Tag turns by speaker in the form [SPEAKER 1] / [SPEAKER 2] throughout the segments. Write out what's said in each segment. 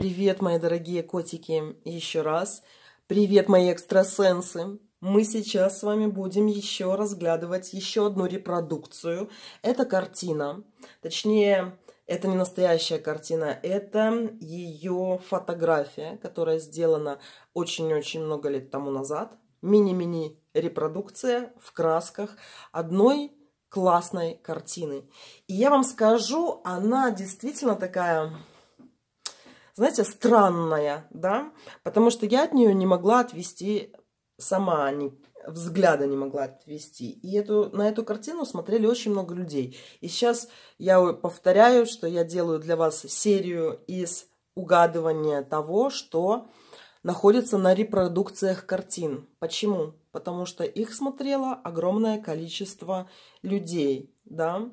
[SPEAKER 1] Привет, мои дорогие котики, еще раз. Привет, мои экстрасенсы. Мы сейчас с вами будем еще разглядывать еще одну репродукцию. Это картина. Точнее, это не настоящая картина, это ее фотография, которая сделана очень-очень много лет тому назад. Мини-мини репродукция в красках одной классной картины. И я вам скажу, она действительно такая знаете, странная, да, потому что я от нее не могла отвести сама, не, взгляда не могла отвести. И эту, на эту картину смотрели очень много людей. И сейчас я повторяю, что я делаю для вас серию из угадывания того, что находится на репродукциях картин. Почему? Потому что их смотрело огромное количество людей, да,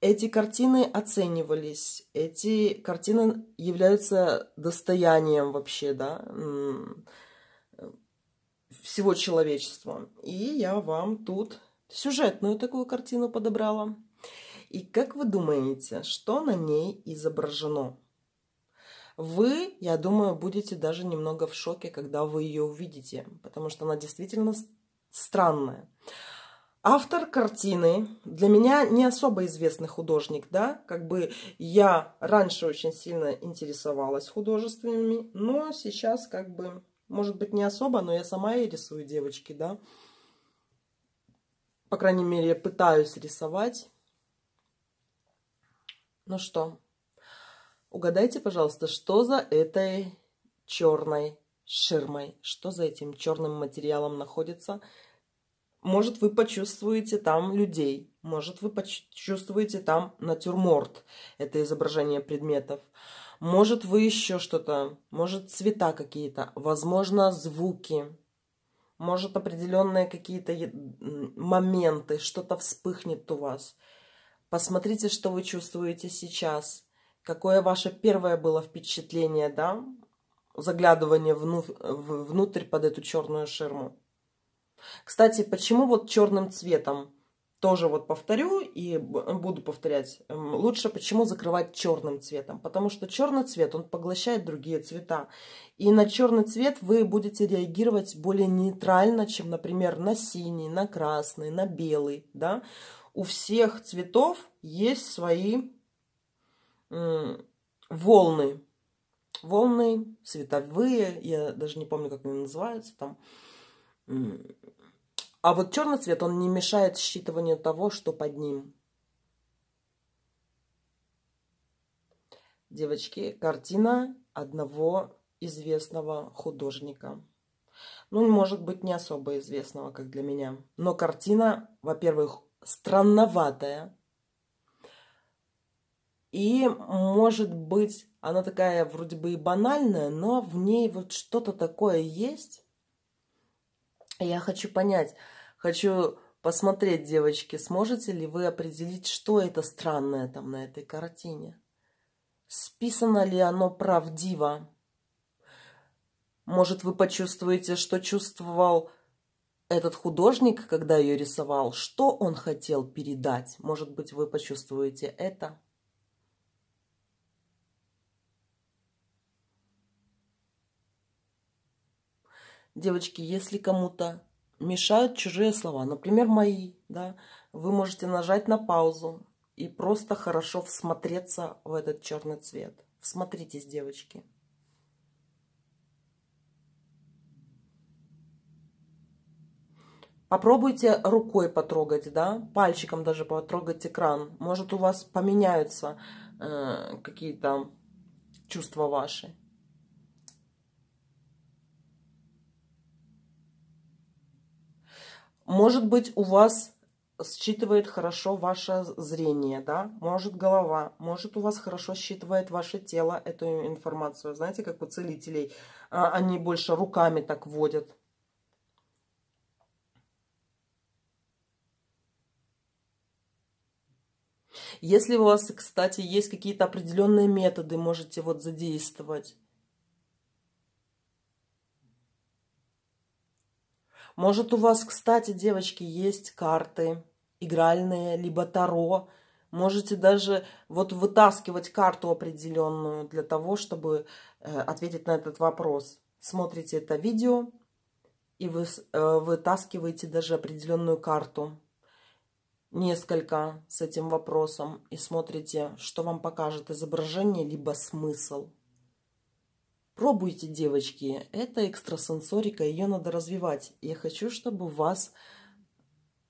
[SPEAKER 1] эти картины оценивались, эти картины являются достоянием вообще, да, всего человечества. И я вам тут сюжетную такую картину подобрала. И как вы думаете, что на ней изображено? Вы, я думаю, будете даже немного в шоке, когда вы ее увидите, потому что она действительно странная. Автор картины для меня не особо известный художник, да, как бы я раньше очень сильно интересовалась художественными, но сейчас как бы, может быть, не особо, но я сама и рисую девочки, да. По крайней мере, я пытаюсь рисовать. Ну что, угадайте, пожалуйста, что за этой черной ширмой, что за этим черным материалом находится – может, вы почувствуете там людей, может, вы почувствуете там натюрморт, это изображение предметов. Может, вы еще что-то, может, цвета какие-то, возможно, звуки, может, определенные какие-то моменты, что-то вспыхнет у вас. Посмотрите, что вы чувствуете сейчас, какое ваше первое было впечатление, да, заглядывание внутрь под эту черную ширму. Кстати, почему вот черным цветом? Тоже вот повторю и буду повторять. Эм, лучше почему закрывать черным цветом? Потому что черный цвет, он поглощает другие цвета. И на черный цвет вы будете реагировать более нейтрально, чем, например, на синий, на красный, на белый. Да? У всех цветов есть свои волны. Волны световые, я даже не помню, как они называются там. А вот черный цвет, он не мешает считыванию того, что под ним. Девочки, картина одного известного художника. Ну, может быть, не особо известного, как для меня. Но картина, во-первых, странноватая. И, может быть, она такая вроде бы и банальная, но в ней вот что-то такое есть, я хочу понять, хочу посмотреть, девочки, сможете ли вы определить, что это странное там на этой картине? Списано ли оно правдиво? Может, вы почувствуете, что чувствовал этот художник, когда ее рисовал, что он хотел передать? Может быть, вы почувствуете это? Девочки, если кому-то мешают чужие слова, например, мои, да, вы можете нажать на паузу и просто хорошо всмотреться в этот черный цвет. Всмотритесь, девочки. Попробуйте рукой потрогать, да, пальчиком даже потрогать экран. Может, у вас поменяются э, какие-то чувства ваши. Может быть, у вас считывает хорошо ваше зрение, да, может голова, может у вас хорошо считывает ваше тело эту информацию. Знаете, как у целителей, а, они больше руками так водят. Если у вас, кстати, есть какие-то определенные методы, можете вот задействовать. Может, у вас, кстати, девочки, есть карты игральные, либо таро. Можете даже вот вытаскивать карту определенную для того, чтобы э, ответить на этот вопрос. Смотрите это видео, и вы э, вытаскиваете даже определенную карту. Несколько с этим вопросом. И смотрите, что вам покажет изображение, либо смысл. Пробуйте, девочки, это экстрасенсорика, ее надо развивать. Я хочу, чтобы вас,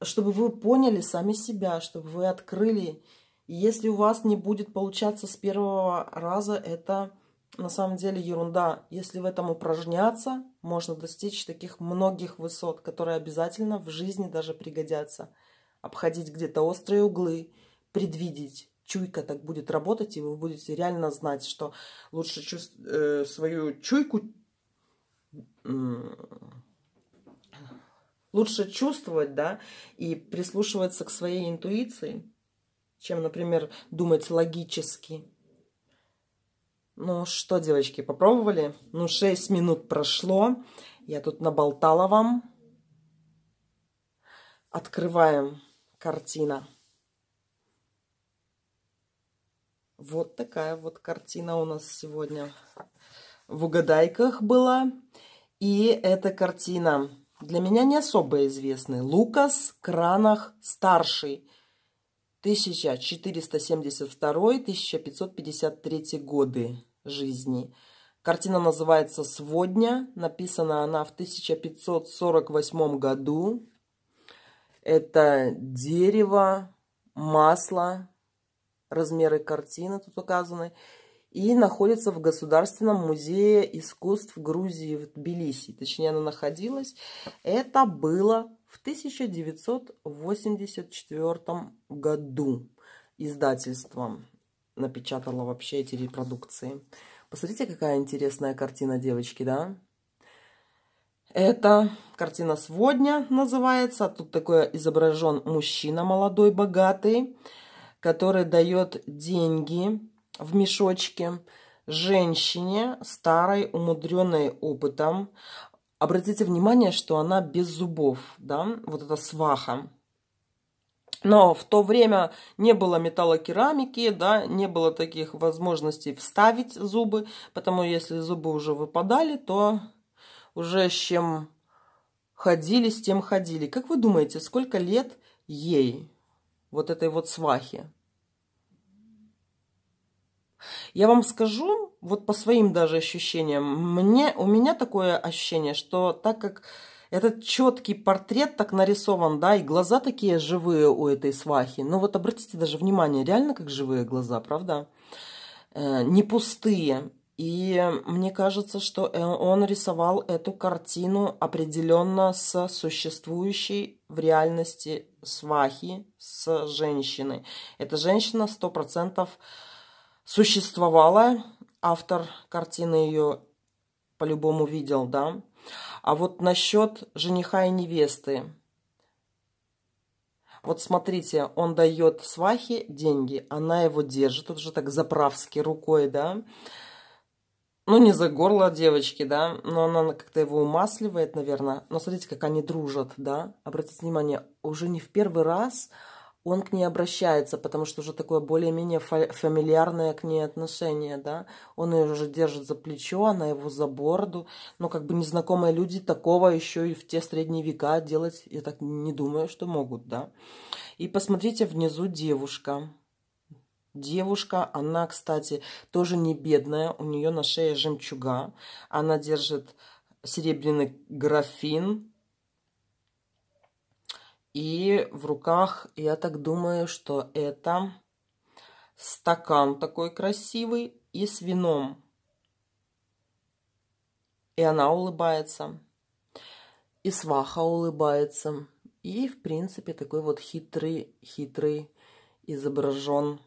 [SPEAKER 1] чтобы вы поняли сами себя, чтобы вы открыли. И если у вас не будет получаться с первого раза, это на самом деле ерунда. Если в этом упражняться, можно достичь таких многих высот, которые обязательно в жизни даже пригодятся. Обходить где-то острые углы, предвидеть, чуйка так будет работать, и вы будете реально знать, что лучше чувств, э, свою чуйку э, лучше чувствовать, да, и прислушиваться к своей интуиции, чем, например, думать логически. Ну что, девочки, попробовали? Ну, 6 минут прошло. Я тут наболтала вам. Открываем картина. Вот такая вот картина у нас сегодня в угадайках была. И эта картина для меня не особо известная. Лукас Кранах Старший. 1472-1553 годы жизни. Картина называется «Сводня». Написана она в 1548 году. Это дерево, масло, размеры картины тут указаны, и находится в Государственном музее искусств Грузии в Тбилиси. Точнее, она находилась. Это было в 1984 году издательство напечатало вообще эти репродукции. Посмотрите, какая интересная картина, девочки, да? Это картина «Сводня» называется. Тут такой изображен мужчина молодой, богатый который дает деньги в мешочке женщине, старой, умудренной опытом. Обратите внимание, что она без зубов, да, вот эта сваха. Но в то время не было металлокерамики, да, не было таких возможностей вставить зубы, потому если зубы уже выпадали, то уже с чем ходили, с тем ходили. Как вы думаете, сколько лет ей? вот этой вот свахи. Я вам скажу, вот по своим даже ощущениям, мне, у меня такое ощущение, что так как этот четкий портрет так нарисован, да, и глаза такие живые у этой свахи. Но ну вот обратите даже внимание, реально как живые глаза, правда? Э, не пустые. И мне кажется, что э, он рисовал эту картину определенно с существующей в реальности свахи, с женщиной. Эта женщина сто процентов существовала, автор картины ее по-любому видел, да. А вот насчет жениха и невесты. Вот смотрите, он дает свахе деньги, она его держит, тут же так заправски рукой, да, ну, не за горло девочки, да, но она как-то его умасливает, наверное. Но смотрите, как они дружат, да. Обратите внимание, уже не в первый раз он к ней обращается, потому что уже такое более-менее фамильярное к ней отношение, да. Он ее уже держит за плечо, она его за бороду. Но как бы незнакомые люди такого еще и в те средние века делать, я так не думаю, что могут, да. И посмотрите, внизу девушка девушка. Она, кстати, тоже не бедная. У нее на шее жемчуга. Она держит серебряный графин. И в руках, я так думаю, что это стакан такой красивый и с вином. И она улыбается. И сваха улыбается. И, в принципе, такой вот хитрый, хитрый изображен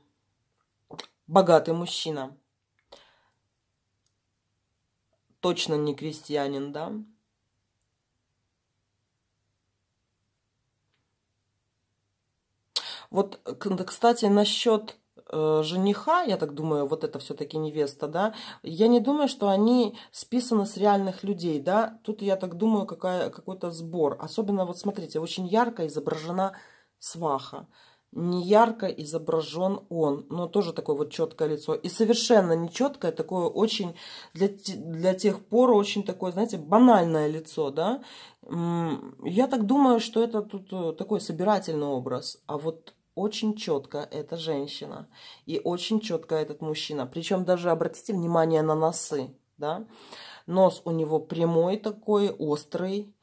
[SPEAKER 1] богатый мужчина. Точно не крестьянин, да? Вот, кстати, насчет э, жениха, я так думаю, вот это все-таки невеста, да, я не думаю, что они списаны с реальных людей, да, тут, я так думаю, какая, какой-то сбор. Особенно, вот смотрите, очень ярко изображена сваха неярко изображен он, но тоже такое вот четкое лицо. И совершенно нечеткое, такое очень для, для тех пор очень такое, знаете, банальное лицо, да. Я так думаю, что это тут э, такой собирательный образ, а вот очень четко эта женщина и очень четко этот мужчина. Причем даже обратите внимание на носы, да. Нос у него прямой такой, острый,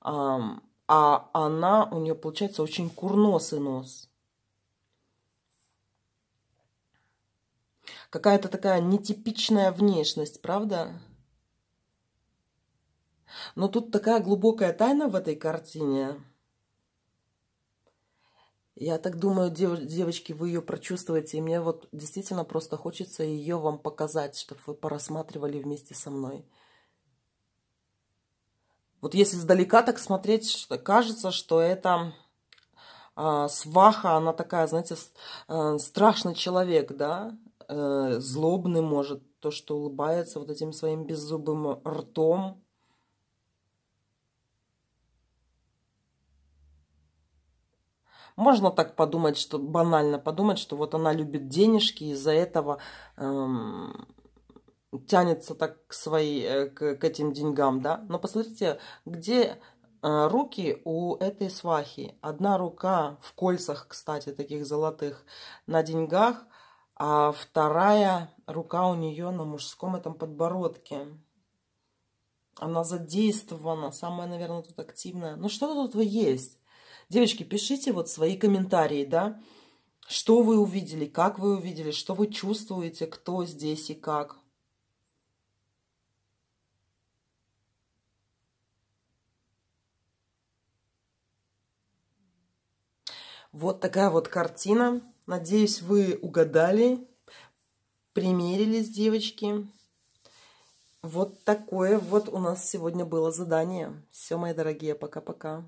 [SPEAKER 1] а она, у нее получается очень курносый нос Какая-то такая нетипичная внешность, правда? Но тут такая глубокая тайна в этой картине. Я так думаю, дев, девочки, вы ее прочувствуете. И мне вот действительно просто хочется ее вам показать, чтобы вы порассматривали вместе со мной. Вот если издалека так смотреть, что, кажется, что это э, сваха, она такая, знаете, э, страшный человек, да, э, злобный, может, то, что улыбается вот этим своим беззубым ртом. Можно так подумать, что банально подумать, что вот она любит денежки, из-за этого эм, тянется так к своей, э, к, к этим деньгам, да. Но посмотрите, где э, руки у этой свахи. Одна рука в кольцах, кстати, таких золотых, на деньгах – а вторая рука у нее на мужском этом подбородке. Она задействована, самая, наверное, тут активная. Ну, что тут вы есть. Девочки, пишите вот свои комментарии, да? Что вы увидели, как вы увидели, что вы чувствуете, кто здесь и как. Вот такая вот картина. Надеюсь, вы угадали, примерились, девочки. Вот такое вот у нас сегодня было задание. Все, мои дорогие, пока-пока.